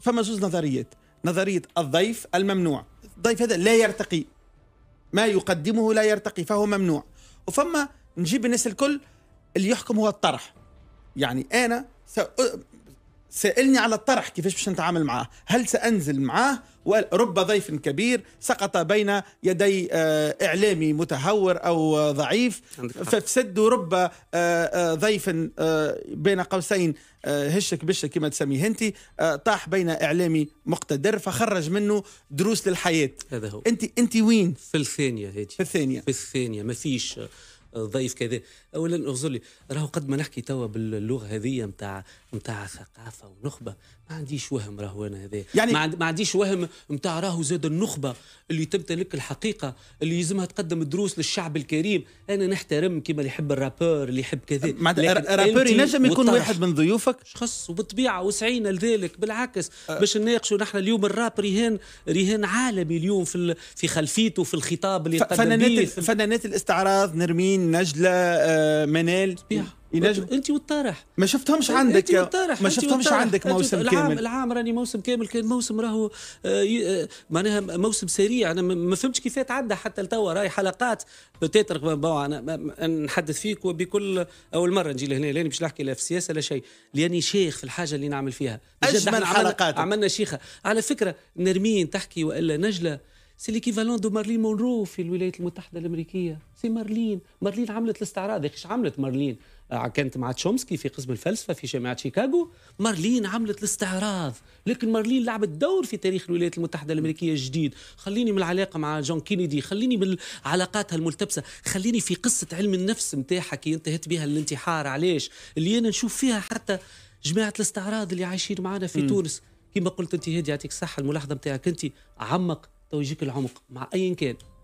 فما زوز نظريات نظرية الضيف الممنوع الضيف هذا لا يرتقي ما يقدمه لا يرتقي فهو ممنوع وفما نجيب الناس الكل اللي يحكم هو الطرح يعني أنا سألني على الطرح كيفاش باش نتعامل معاه هل سأنزل معاه ورب ضيف كبير سقط بين يدي آه، إعلامي متهور أو ضعيف ففسد رب آه، آه، ضيف بين قوسين هشك بشك كما تسميه انت طاح بين اعلامي مقتدر فخرج منه دروس للحياه هذا هو انت انت وين في الثانيه هيك في الثانيه في الثانيه ما فيش ضيف كذا اولا اغزر لي راهو قد ما نحكي توا باللغه هذه نتاع نتاع ثقافه ونخبه ما عنديش وهم راهو انا هذا يعني ما, عنديش وهم نتاع راهو زاد النخبه اللي تمتلك الحقيقه اللي يلزمها تقدم دروس للشعب الكريم انا نحترم كيما اللي يحب الرابور اللي يحب كذا الرابور ينجم يكون واحد من ضيوفك شخص وبالطبيعه وسعينا لذلك بالعكس أه. باش نناقشوا نحن اليوم الراب رهان رهان عالمي اليوم في في خلفيته في الخطاب اللي يقدم فنانات, فنانات الاستعراض نرمين شيرين نجله آه، منال ينجم إيه، انت والطارح ما شفتهمش عندك ما شفتهمش عندك موسم كامل العام العام راني موسم كامل كان موسم راهو آه، آه، معناها موسم سريع انا ما فهمتش كيف تعدى حتى لتوا راهي حلقات بتتر انا نحدث فيك وبكل اول مره نجي لهنا لاني مش نحكي لا في السياسه لا شيء لاني شيخ في الحاجه اللي نعمل فيها اجمل حلقات عملنا شيخه على فكره نرمين تحكي والا نجله سي ليكيفالون دو مارلين مونرو في الولايات المتحده الامريكيه سي مارلين مارلين عملت الاستعراض يا اخي عملت مارلين آه، كانت مع تشومسكي في قسم الفلسفه في جامعه شيكاغو مارلين عملت الاستعراض لكن مارلين لعبت دور في تاريخ الولايات المتحده الامريكيه الجديد خليني من العلاقه مع جون كينيدي خليني من علاقاتها الملتبسه خليني في قصه علم النفس نتاعها كي انتهت بها الانتحار علاش اللي انا نشوف فيها حتى جماعه الاستعراض اللي عايشين معنا في م. تونس كما قلت انت هادي يعطيك الصحه الملاحظه نتاعك انت عمق توجيك العمق مع ايا كان